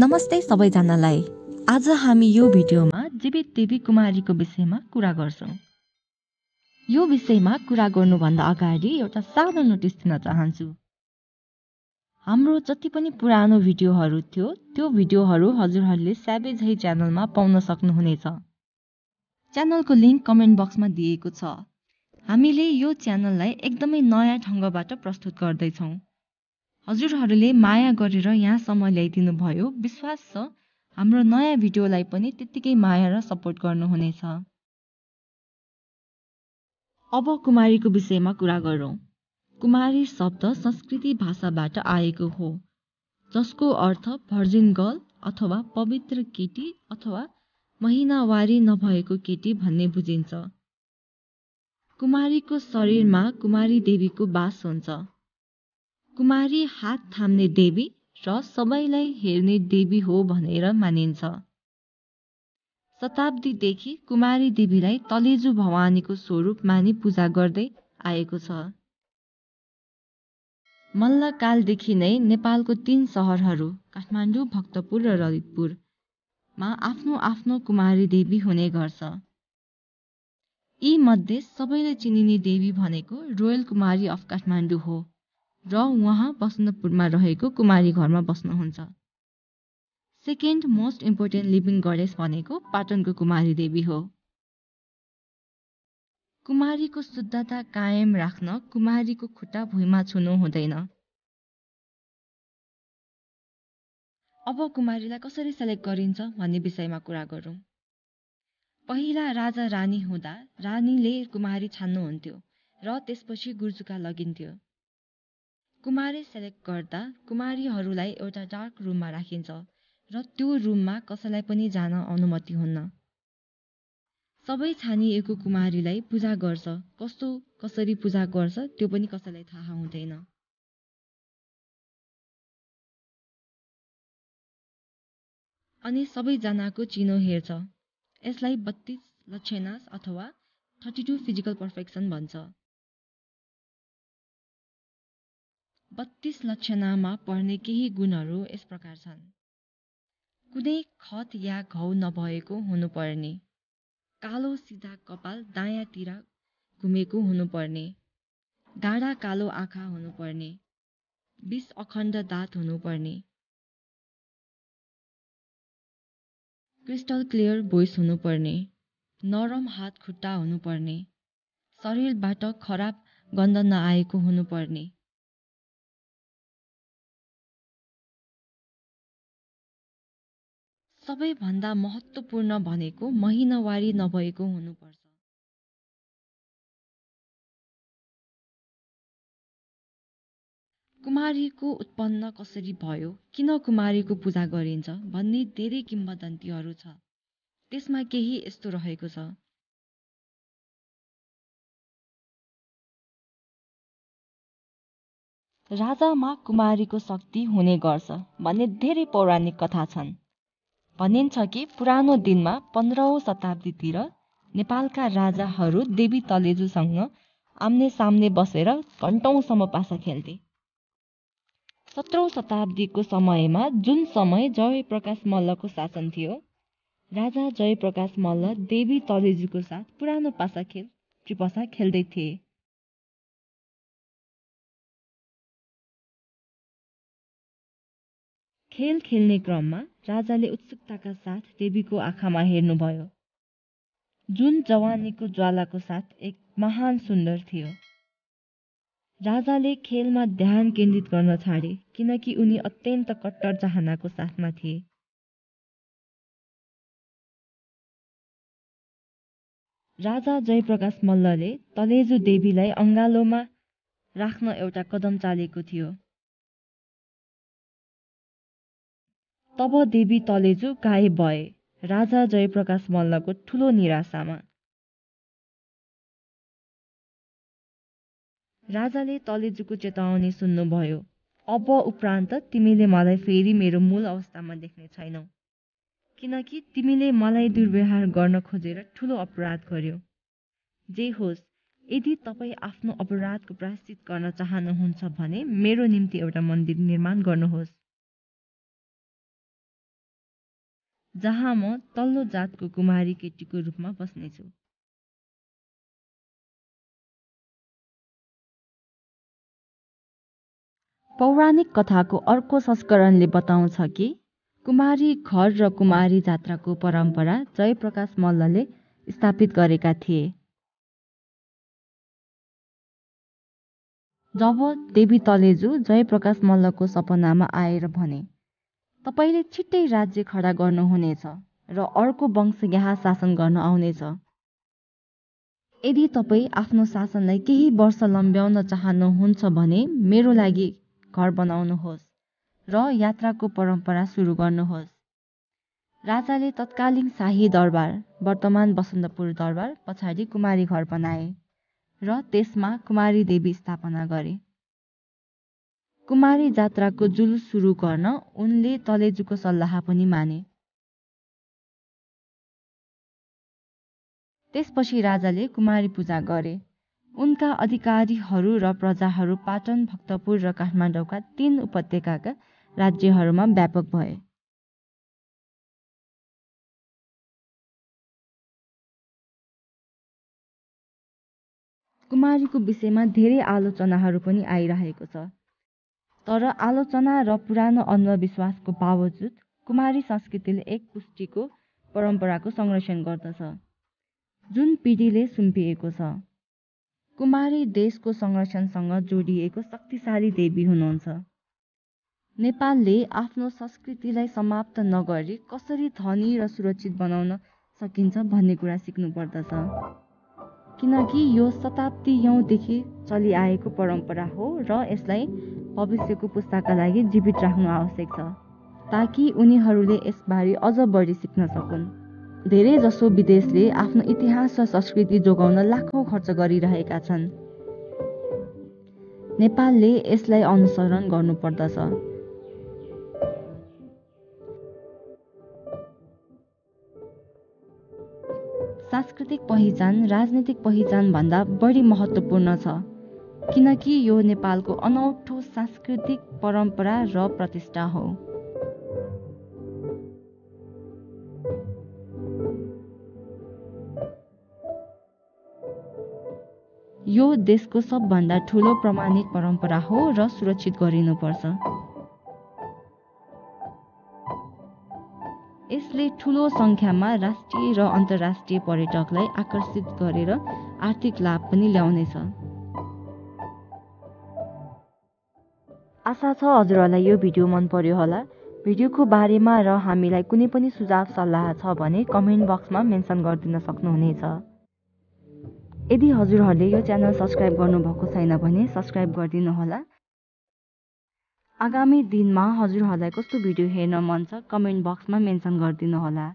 नमस्ते सबैजनालाई आज हामी यो भिडियोमा जीवित देवी कुमारीको विषयमा कुरा गर्छौँ यो विषयमा कुरा गर्नुभन्दा अगाडि एउटा सानो नोटिस दिन चाहन्छु हाम्रो जति पनि पुरानो भिडियोहरू थियो त्यो भिडियोहरू हजुरहरूले स्याबेज है च्यानलमा पाउन सक्नुहुनेछ च्यानलको लिङ्क कमेन्ट बक्समा दिएको छ हामीले यो च्यानललाई एकदमै नयाँ ढङ्गबाट प्रस्तुत गर्दैछौँ हजुरहरूले माया गरेर यहाँसम्म ल्याइदिनु भयो विश्वास छ हाम्रो नयाँ भिडियोलाई पनि त्यत्तिकै माया र सपोर्ट गर्नुहुनेछ अब कुमारीको विषयमा कुरा गरौँ कुमारी शब्द संस्कृति भाषाबाट आएको हो जसको अर्थ भर्जिन गर्ल अथवा पवित्र केटी अथवा महिनावारी नभएको केटी भन्ने बुझिन्छ कुमारीको शरीरमा कुमारी देवीको बास हुन्छ कुमारी हात थाम्ने देवी र सबैलाई हेर्ने देवी हो भनेर मानिन्छ शताब्दीदेखि कुमारी देवीलाई तलेजु भवानीको स्वरूप मानि पूजा गर्दै आएको छ मल्लकालदेखि नै नेपालको तीन सहरहरू काठमाडौँ भक्तपुर र ललितपुरमा आफ्नो आफ्नो कुमारी देवी हुने गर्छ यी मध्ये सबैले चिनिने देवी भनेको रोयल कुमारी अफ काठमाडौँ हो र उहाँ बसन्तपुरमा रहेको कुमारी घरमा बस्नुहुन्छ second most important living Ganesh भनेको पाटनको कुमारी देवी हो कुमारीको शुद्धता कायम राख्न कुमारीको खुट्टा भुइँमा छुनु हुँदैन अब कुमारीलाई कसरी सेलेक्ट गरिन्छ भन्ने विषयमा कुरा गरौँ पहिला राजा रानी हुँदा रानीले कुमारी छान्नुहुन्थ्यो र त्यसपछि गुर्जुका लगिन्थ्यो कुमारी सेलेक्ट गर्दा कुमारीहरूलाई एउटा डार्क रुममा राखिन्छ र त्यो रुममा कसैलाई पनि जान अनुमति हुन्न सबै छानिएको कुमारीलाई पूजा गर्छ कस्तो कसरी पूजा गर्छ त्यो पनि कसैलाई थाहा हुँदैन अनि सबैजनाको चिनो हेर्छ यसलाई बत्तिस लक्षणास अथवा थर्टी टू फिजिकल पर्फेक्सन भन्छ बत्तीस लक्षणामा पर्ने केही गुणहरू यस प्रकार छन् कुनै खत या घाउ नभएको हुनुपर्ने कालो सिधा कपाल दायाँतिर घुमेको हुनुपर्ने गाढा कालो आँखा हुनुपर्ने बिस अखण्ड दाँत हुनुपर्ने क्रिस्टल क्लियर भोइस हुनुपर्ने नरम हात खुट्टा हुनुपर्ने शरीरबाट खराब गन्ध नआएको हुनुपर्ने सबैभन्दा महत्त्वपूर्ण भनेको महिनावारी नभएको हुनुपर्छ कुमारीको उत्पन्न कसरी भयो किन कुमारीको पूजा गरिन्छ भन्ने धेरै किम्बदन्तीहरू छ त्यसमा केही यस्तो रहेको छ राजामा कुमारीको शक्ति हुने गर्छ भन्ने धेरै पौराणिक कथा छन् भनिन्छ कि पुरानो दिनमा पन्ध्रौँ शताब्दीतिर नेपालका राजाहरू देवी तलेजुसँग आम्ने सामने बसेर घन्टौँसम्म पासा खेल्थे सत्रौँ शताब्दीको समयमा जुन समय जयप्रकाश मल्लको शासन थियो राजा जयप्रकाश मल्ल देवी तलेजुको साथ पुरानो पासा खेल त्रिपसा खेल्दै थिए खेल खेल्ने क्रममा राजाले उत्सुकताका साथ देवीको आँखामा हेर्नुभयो जुन जवानीको ज्वालाको साथ एक महान सुन्दर थियो राजाले खेलमा ध्यान केन्द्रित गर्न छाडे किनकि उनी अत्यन्त कट्टर चाहनाको साथमा थिए राजा जयप्रकाश मल्लले तलेजु देवीलाई अङ्गालोमा राख्न एउटा कदम चालेको थियो तब देवी तलेजु गायब भए राजा जयप्रकाश मल्लको ठुलो निराशामा राजाले तलेजुको चेतावनी सुन्नुभयो अब उपरान्त तिमीले मलाई फेरि मेरो मूल अवस्थामा देख्ने छैनौ किनकि तिमीले मलाई दुर्व्यवहार गर्न खोजेर ठुलो अपराध गर्यो जे होस् यदि तपाईँ आफ्नो अपराधको प्रायश्चित गर्न चाहनुहुन्छ भने मेरो निम्ति एउटा मन्दिर निर्माण गर्नुहोस् जहाँ म तल्लो जातको कुमारी केटीको रूपमा बस्नेछु पौराणिक कथाको अर्को संस्करणले बताउँछ कि कुमारी घर र कुमारी जात्राको परम्परा जयप्रकाश मल्लले स्थापित गरेका थिए जब देवी तलेजु जयप्रकाश मल्लको सपनामा आएर भने तपाईँले छिट्टै राज्य खडा गर्नुहुनेछ र अर्को वंश यहाँ शासन गर्न आउनेछ यदि तपाईँ आफ्नो शासनलाई केही वर्ष लम्ब्याउन चाहनुहुन्छ भने मेरो लागि घर बनाउनुहोस् र यात्राको परम्परा सुरु गर्नुहोस् राजाले तत्कालीन शाही दरबार वर्तमान बसन्तपुर दरबार पछाडि कुमारी घर बनाए र त्यसमा कुमारी देवी स्थापना गरे कुमारी जात्राको जुलुस सुरु गर्न उनले तलेजुको सल्लाह पनि माने त्यसपछि राजाले कुमारी पूजा गरे उनका अधिकारीहरू र प्रजाहरू पाटन भक्तपुर र काठमाडौँका तीन उपत्यकाका राज्यहरूमा व्यापक भए कुमारीको विषयमा धेरै आलोचनाहरू पनि आइरहेको छ तर आलोचना र पुरानो अन्धविश्वासको बावजुद कुमारी संस्कृतिले एक पुष्टिको परम्पराको संरक्षण गर्दछ जुन पिँढीले सुम्पिएको छ कुमारी देशको संरक्षणसँग जोडिएको शक्तिशाली देवी हुनुहुन्छ नेपालले आफ्नो संस्कृतिलाई समाप्त नगरी कसरी धनी र सुरक्षित बनाउन सकिन्छ भन्ने कुरा सिक्नुपर्दछ किनकि यो शताब्दी यौँदेखि चलिआएको परम्परा हो र यसलाई भविष्यको पुस्ताका लागि जीवित राख्नु आवश्यक छ ताकि उनीहरूले यसबारे अझ बढी सिक्न सकुन् धेरैजसो विदेशले आफ्नो इतिहास र संस्कृति जोगाउन लाखौँ खर्च गरिरहेका छन् नेपालले यसलाई अनुसरण गर्नुपर्दछ सांस्कृतिक पहिचान राजनीतिक पहिचानभन्दा बढी महत्त्वपूर्ण छ किनकि यो नेपालको अनौठो सांस्कृतिक परम्परा र प्रतिष्ठा हो यो देशको सबभन्दा ठुलो प्रमाणिक परम्परा हो र सुरक्षित गरिनुपर्छ यसले ठुलो सङ्ख्यामा राष्ट्रिय र अन्तर्राष्ट्रिय पर्यटकलाई आकर्षित गरेर आर्थिक लाभ पनि ल्याउनेछ आशा छ हजुरहरूलाई यो भिडियो मन पर्यो होला भिडियोको बारेमा र हामीलाई कुनै पनि सुझाव सल्लाह छ भने कमेन्ट बक्समा मेन्सन गरिदिन सक्नुहुनेछ यदि हजुरहरूले यो च्यानल सब्सक्राइब गर्नुभएको छैन भने सब्सक्राइब गरिदिनुहोला आगामी दिनमा हजुरहरूलाई कस्तो भिडियो हेर्न मन छ कमेन्ट बक्समा मेन्सन गरिदिनुहोला